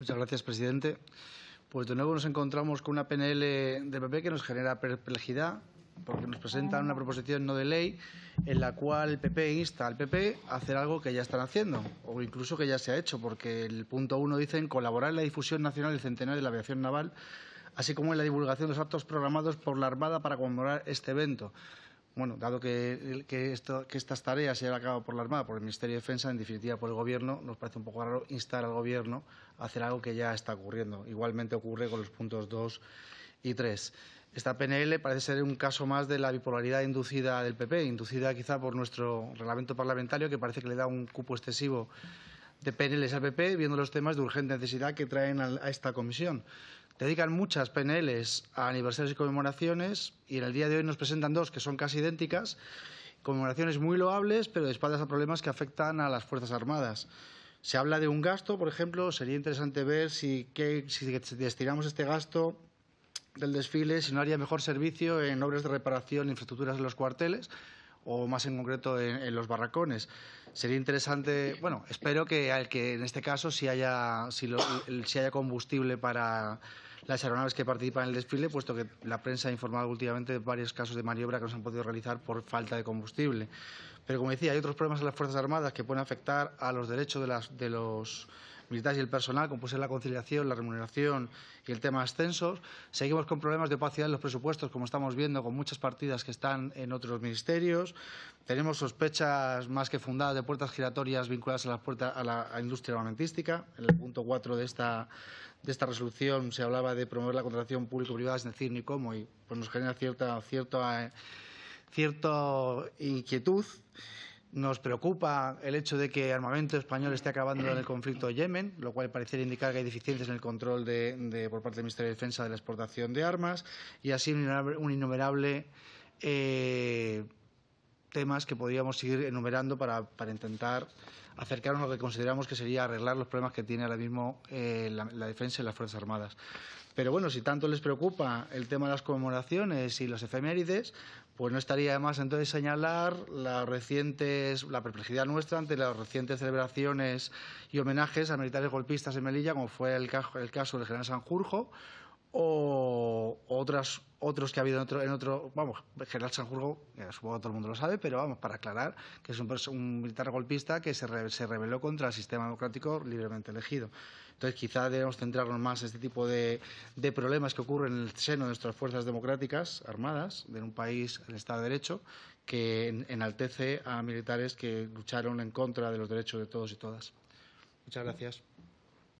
Muchas gracias, presidente. Pues de nuevo nos encontramos con una PNL del PP que nos genera perplejidad porque nos presentan una proposición no de ley en la cual el PP insta al PP a hacer algo que ya están haciendo o incluso que ya se ha hecho, porque el punto uno dicen colaborar en la difusión nacional del centenario de la aviación naval, así como en la divulgación de los actos programados por la Armada para conmemorar este evento bueno, dado que, estas tareas se han acabado por la Armada, por el Ministerio de Defensa, en definitiva por el Gobierno, nos parece un poco raro instar al Gobierno a hacer algo que ya está ocurriendo. Igualmente ocurre con los puntos 2 y 3. Esta PNL parece ser un caso más de la bipolaridad inducida del PP, inducida quizá por nuestro reglamento parlamentario, que parece que le da un cupo excesivo de PNLs al PP, viendo los temas de urgente necesidad que traen a esta comisión. Dedican muchas PNLs a aniversarios y conmemoraciones y en el día de hoy nos presentan dos que son casi idénticas, conmemoraciones muy loables, pero de espaldas a problemas que afectan a las Fuerzas Armadas. Se habla de un gasto, por ejemplo, sería interesante ver si, destinamos este gasto del desfile, si no haría mejor servicio en obras de reparación, e infraestructuras en los cuarteles, o más en concreto en, los barracones. Sería interesante, bueno, espero que que en este caso si haya, combustible para las aeronaves que participan en el desfile, puesto que la prensa ha informado últimamente de varios casos de maniobra que no se han podido realizar por falta de combustible. Pero como decía, hay otros problemas en las Fuerzas Armadas que pueden afectar a los derechos de, las, de los militares y el personal, como puede ser la conciliación, la remuneración y el tema de ascensos. Seguimos con problemas de opacidad en los presupuestos, como estamos viendo, con muchas partidas que están en otros ministerios. Tenemos sospechas más que fundadas de puertas giratorias vinculadas a la, a la industria armamentística. En el punto 4 de esta, de esta resolución se hablaba de promover la contratación público-privada sin decir ni cómo y pues, nos genera cierta eh, inquietud. Nos preocupa el hecho de que armamento español esté acabando en el conflicto de Yemen, lo cual parece indicar que hay deficiencias en el control de, por parte del Ministerio de Defensa de la exportación de armas y así un innumerable, eh, temas que podríamos seguir enumerando para, intentar acercarnos a lo que consideramos que sería arreglar los problemas que tiene ahora mismo eh, la, defensa y las Fuerzas Armadas. Pero bueno, si tanto les preocupa el tema de las conmemoraciones y los efemérides, pues no estaría de más entonces señalar las recientes, la perplejidad nuestra ante las recientes celebraciones y homenajes a militares golpistas en Melilla, como fue el el caso del general Sanjurjo o otras, otros que ha habido en otro, en otro vamos, General Sanjurgo, supongo que todo el mundo lo sabe, pero vamos, para aclarar, que es un, militar golpista que se, se rebeló contra el sistema democrático libremente elegido. Entonces, quizá debemos centrarnos más en este tipo de, problemas que ocurren en el seno de nuestras fuerzas democráticas armadas, de un país, en Estado de Derecho, que enaltece a militares que lucharon en contra de los derechos de todos y todas. Muchas gracias.